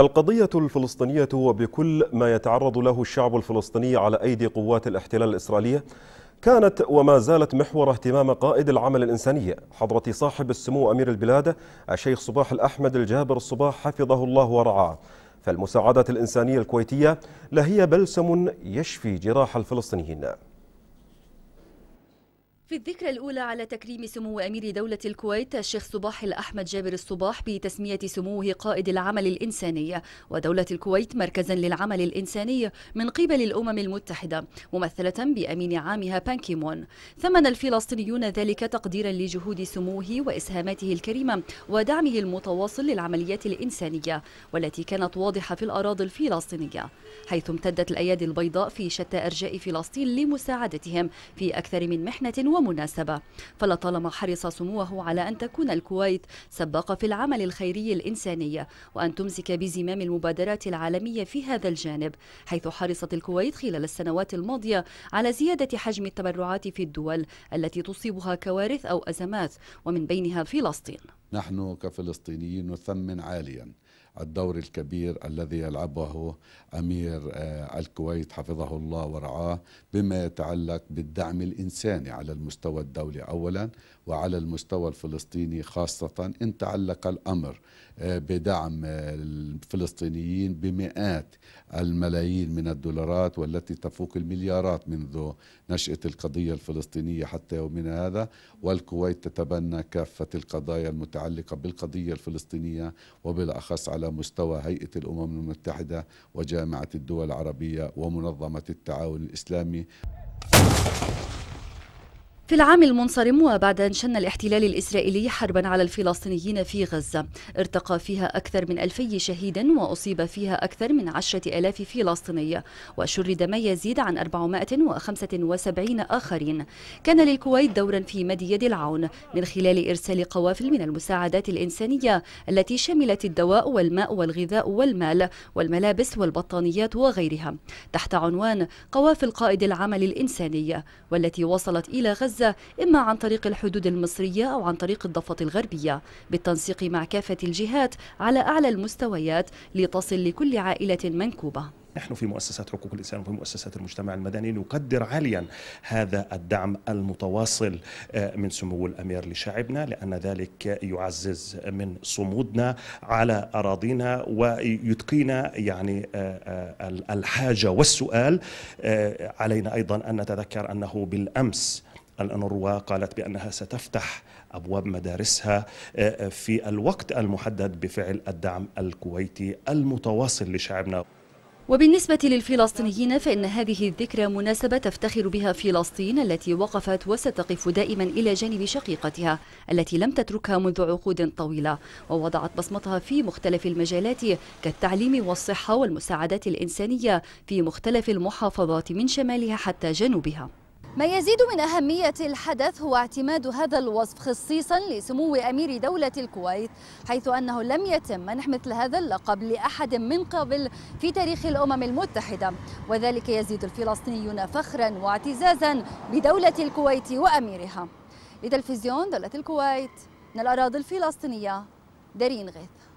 القضية الفلسطينية وبكل ما يتعرض له الشعب الفلسطيني على أيدي قوات الاحتلال الإسرائيلية كانت وما زالت محور اهتمام قائد العمل الإنساني حضرة صاحب السمو أمير البلاد الشيخ صباح الأحمد الجابر الصباح حفظه الله ورعاه فالمساعدات الإنسانية الكويتية لهي بلسم يشفي جراح الفلسطينيين في الذكرى الأولى على تكريم سمو أمير دولة الكويت الشيخ صباح الأحمد جابر الصباح بتسمية سموه قائد العمل الإنساني ودولة الكويت مركزا للعمل الإنساني من قبل الأمم المتحدة ممثلة بأمين عامها بانكيمون ثمن الفلسطينيون ذلك تقديرا لجهود سموه وإسهاماته الكريمة ودعمه المتواصل للعمليات الإنسانية والتي كانت واضحة في الأراضي الفلسطينية حيث امتدت الأيادي البيضاء في شتى أرجاء فلسطين لمساعدتهم في أكثر من محنة و ومناسبة فلطالما حرص سموه على أن تكون الكويت سباقة في العمل الخيري الإنساني وأن تمسك بزمام المبادرات العالمية في هذا الجانب حيث حرصت الكويت خلال السنوات الماضية على زيادة حجم التبرعات في الدول التي تصيبها كوارث أو أزمات ومن بينها فلسطين نحن كفلسطينيين نثمن عاليا الدور الكبير الذي يلعبه امير آه، الكويت حفظه الله ورعاه بما يتعلق بالدعم الانساني على المستوى الدولي اولا وعلى المستوى الفلسطيني خاصه ان تعلق الامر آه، بدعم آه، الفلسطينيين بمئات الملايين من الدولارات والتي تفوق المليارات منذ نشاه القضيه الفلسطينيه حتى يومنا هذا والكويت تتبنى كافه القضايا المتعلقه بالقضيه الفلسطينيه وبالاخص على على مستوى هيئة الأمم المتحدة وجامعة الدول العربية ومنظمة التعاون الإسلامي في العام المنصرم وبعد أن شن الاحتلال الإسرائيلي حربا على الفلسطينيين في غزة ارتقى فيها أكثر من ألفي شهيد وأصيب فيها أكثر من عشرة ألاف فلسطيني وشرد ما يزيد عن 475 آخرين كان للكويت دورا في مد يد العون من خلال إرسال قوافل من المساعدات الإنسانية التي شملت الدواء والماء والغذاء والمال والملابس والبطانيات وغيرها تحت عنوان قوافل قائد العمل الإنساني والتي وصلت إلى غزة غزة إما عن طريق الحدود المصرية أو عن طريق الضفة الغربية بالتنسيق مع كافة الجهات على أعلى المستويات لتصل لكل عائلة منكوبة نحن في مؤسسات حقوق الإنسان وفي مؤسسات المجتمع المدني نقدر عاليا هذا الدعم المتواصل آه، من سمو الأمير لشعبنا لأن ذلك يعزز من صمودنا على أراضينا ويتقينا يعني آه، آه، الحاجة والسؤال علينا أيضا أن نتذكر أنه بالأمس الأنروا قالت بأنها ستفتح أبواب مدارسها آه، آه، في الوقت المحدد بفعل الدعم الكويتي المتواصل لشعبنا وبالنسبة للفلسطينيين فإن هذه الذكرى مناسبة تفتخر بها فلسطين التي وقفت وستقف دائما إلى جانب شقيقتها التي لم تتركها منذ عقود طويلة ووضعت بصمتها في مختلف المجالات كالتعليم والصحة والمساعدات الإنسانية في مختلف المحافظات من شمالها حتى جنوبها ما يزيد من أهمية الحدث هو اعتماد هذا الوصف خصيصا لسمو أمير دولة الكويت حيث أنه لم يتم منح مثل هذا اللقب لأحد من قبل في تاريخ الأمم المتحدة وذلك يزيد الفلسطينيون فخرا واعتزازا بدولة الكويت وأميرها لتلفزيون دولة الكويت من الأراضي الفلسطينية دارين غيث